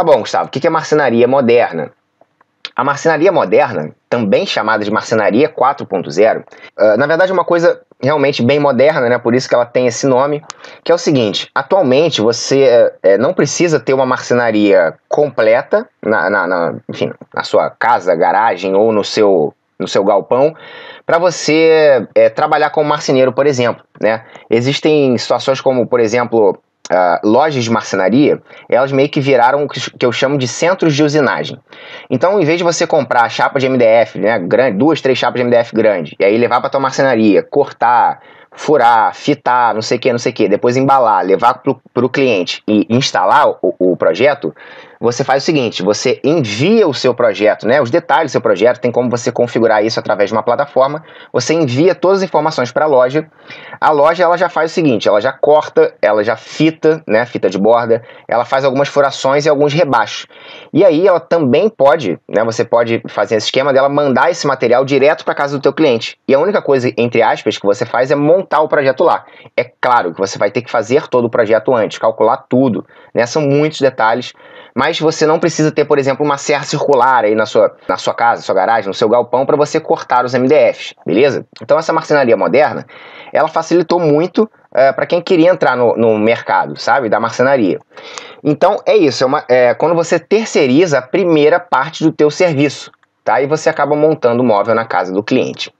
Tá bom, Gustavo, o que é marcenaria moderna? A marcenaria moderna, também chamada de marcenaria 4.0, ah, na verdade é uma coisa realmente bem moderna, né? por isso que ela tem esse nome, que é o seguinte, atualmente você eh, eh, não precisa ter uma marcenaria completa na, na, na enfim, na sua casa, garagem ou no seu, no seu galpão, para você é, trabalhar como marceneiro, por exemplo. Né? Existem situações como, por exemplo, uh, lojas de marcenaria, elas meio que viraram o que eu chamo de centros de usinagem. Então, em vez de você comprar chapa de MDF, né, grande, duas, três chapas de MDF grande, e aí levar para tua marcenaria, cortar, furar, fitar, não sei o que, não sei o que, depois embalar, levar para o cliente e instalar o, o projeto, você faz o seguinte: você envia o seu projeto, né? Os detalhes do seu projeto, tem como você configurar isso através de uma plataforma. Você envia todas as informações para a loja. A loja ela já faz o seguinte: ela já corta, ela já fita, né? Fita de borda, ela faz algumas furações e alguns rebaixos. E aí ela também pode, né? Você pode fazer esse esquema dela mandar esse material direto para casa do teu cliente. E a única coisa, entre aspas, que você faz é montar o projeto lá. É claro que você vai ter que fazer todo o projeto antes, calcular tudo, né? São muitos detalhes mas você não precisa ter, por exemplo, uma serra circular aí na sua, na sua casa, sua garagem, no seu galpão para você cortar os MDFs, beleza? Então essa marcenaria moderna, ela facilitou muito eh, para quem queria entrar no, no, mercado, sabe, da marcenaria. Então é isso, é, uma, é quando você terceiriza a primeira parte do teu serviço, tá? E você acaba montando o móvel na casa do cliente.